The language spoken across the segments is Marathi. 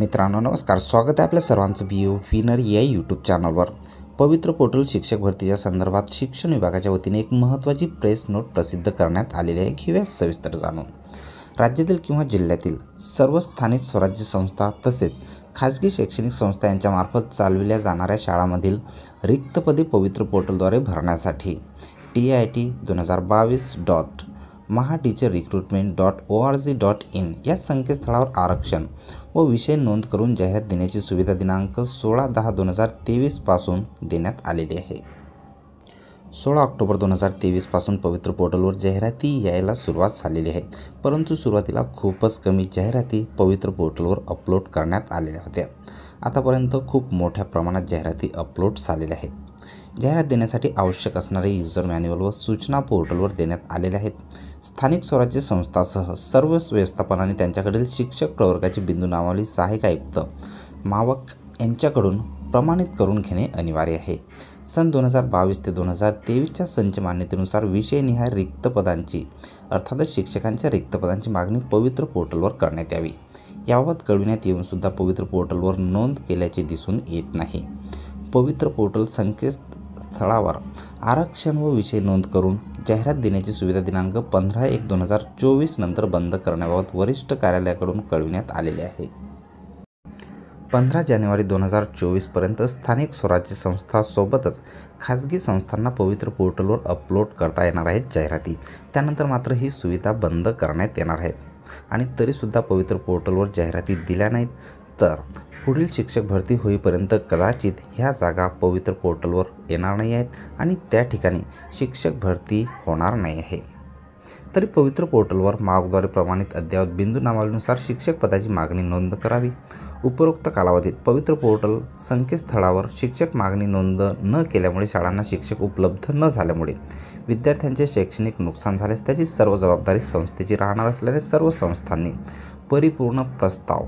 मित्रांनो नमस्कार स्वागत आहे आपल्या सर्वांचं बी यू फिनर या यूट्यूब चॅनलवर पवित्र पोर्टल शिक्षक भरतीच्या संदर्भात शिक्षण विभागाच्या वतीने एक महत्त्वाची प्रेस नोट प्रसिद्ध करण्यात आलेली आहे घेऊया सविस्तर जाणून राज्यातील किंवा जिल्ह्यातील सर्व स्थानिक स्वराज्य संस्था तसेच खाजगी शैक्षणिक संस्था यांच्यामार्फत चालविल्या जाणाऱ्या शाळांमधील रिक्तपदे पवित्र पोर्टलद्वारे भरण्यासाठी टी आय टी दोन हजार बावीस dot Maha recruitment dot O R G dot in या संकेतस्थळावर आरक्षण व विषय नोंद करून जाहिरात देण्याची सुविधा दिनांक सोळा दहा दोन हजार तेवीसपासून देण्यात आलेली आहे सोळा ऑक्टोबर दोन हजार तेवीसपासून पवित्र पोर्टलवर जाहिराती यायला सुरुवात झालेली आहे परंतु सुरुवातीला खूपच कमी जाहिराती पवित्र पोर्टलवर अपलोड करण्यात आलेल्या होत्या आतापर्यंत खूप मोठ्या प्रमाणात जाहिराती अपलोड झालेल्या आहेत जाहिरात देण्यासाठी आवश्यक असणारे युजर मॅन्युअल व सूचना पोर्टलवर देण्यात आलेले आहेत स्थानिक स्वराज्य संस्थासह सर्व व्यवस्थापनाने त्यांच्याकडील शिक्षक प्रवर्गाची बिंदू नावावली सहाय्यक आयुक्त मावक यांच्याकडून प्रमाणित करून घेणे अनिवार्य आहे सन दोन हजार बावीस ते दोन हजार तेवीसच्या संच मान्यतेनुसार विषयनिहाय रिक्त पदांची अर्थातच शिक्षकांच्या रिक्त पदांची मागणी पवित्र पोर्टलवर करण्यात यावी याबाबत कळविण्यात येऊनसुद्धा पवित्र पोर्टलवर नोंद केल्याचे दिसून येत नाही पवित्र पोर्टल संकेत स्थळावर आरक्षण व विषय नोंद करून जाहिरात देण्याची सुविधा दिनांक पंधरा एक दोन हजार चोवीस नंतर बंद करण्याबाबत वरिष्ठ कार्यालयाकडून कळविण्यात आलेले आहे पंधरा जानेवारी दोन हजार चोवीसपर्यंत स्थानिक स्वराज्य संस्थासोबतच खाजगी संस्थांना पवित्र पोर्टलवर अपलोड करता येणार आहेत जाहिराती त्यानंतर मात्र ही सुविधा बंद करण्यात येणार आहेत आणि तरीसुद्धा पवित्र पोर्टलवर जाहिराती दिल्या नाहीत तर पुढील शिक्षक भरती होईपर्यंत कदाचित ह्या जागा पवित्र पोर्टलवर येणार नाही आहेत आणि त्या ठिकाणी शिक्षक भरती होणार नाही आहे तरी पवित्र पोर्टलवर मागद्वारे प्रमाणित अद्ययावत बिंदू नावानुसार शिक्षक पदाची मागणी नोंद करावी उपरोक्त कालावधीत पवित्र पोर्टल संकेतस्थळावर शिक्षक मागणी नोंद न केल्यामुळे शाळांना शिक्षक उपलब्ध न झाल्यामुळे विद्यार्थ्यांचे शैक्षणिक नुकसान झाल्यास त्याची सर्व जबाबदारी संस्थेची राहणार असल्याने सर्व संस्थांनी परिपूर्ण प्रस्ताव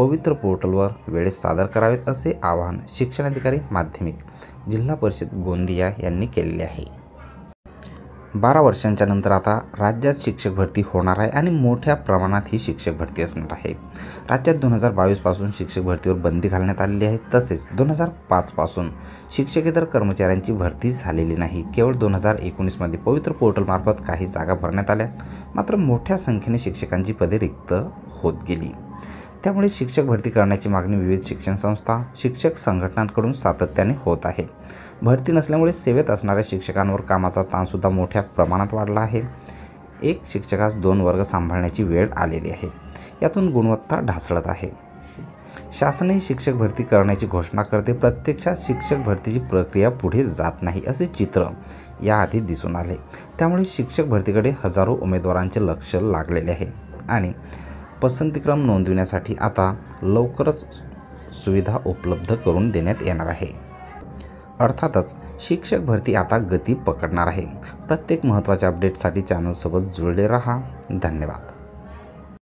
पवित्र पोर्टलवर वेळेत सादर करावेत असे आवाहन शिक्षणाधिकारी माध्यमिक जिल्हा परिषद गोंदिया यांनी केलेले आहे बारा वर्षांच्या नंतर आता राज्यात शिक्षक भरती होणार आहे आणि मोठ्या प्रमाणात ही शिक्षक भरती असणार आहे राज्यात दोन हजार बावीसपासून शिक्षक भरतीवर बंदी घालण्यात आलेली आहे तसेच दोन हजार पाचपासून शिक्षकेतर कर्मचाऱ्यांची भरती झालेली नाही केवळ दोन हजार एकोणीसमध्ये पवित्र पोर्टलमार्फत काही जागा भरण्यात आल्या मात्र मोठ्या संख्येने शिक्षकांची पदे रिक्त होत गेली त्यामुळे शिक्षक भरती करण्याची मागणी विविध शिक्षण संस्था शिक्षक संघटनांकडून सातत्याने होत आहे भरती नसल्यामुळे सेवेत असणाऱ्या शिक्षकांवर कामाचा ताणसुद्धा मोठ्या प्रमाणात वाढला आहे एक शिक्षकास दोन वर्ग सांभाळण्याची वेळ आलेली आहे यातून गुणवत्ता ढासळत आहे शासनही शिक्षक भरती करण्याची घोषणा करते प्रत्यक्षात शिक्षक भरतीची प्रक्रिया पुढे जात नाही असे चित्र याआधी दिसून आले त्यामुळे शिक्षक भरतीकडे हजारो उमेदवारांचे लक्ष लागलेले आहे आणि पसंतीक्रम नोंदविण्यासाठी आता लवकरच सुविधा उपलब्ध करून देण्यात येणार आहे अर्थातच शिक्षक भरती आता गती पकडणार आहे प्रत्येक महत्त्वाच्या अपडेटसाठी चॅनलसोबत जुळले रहा धन्यवाद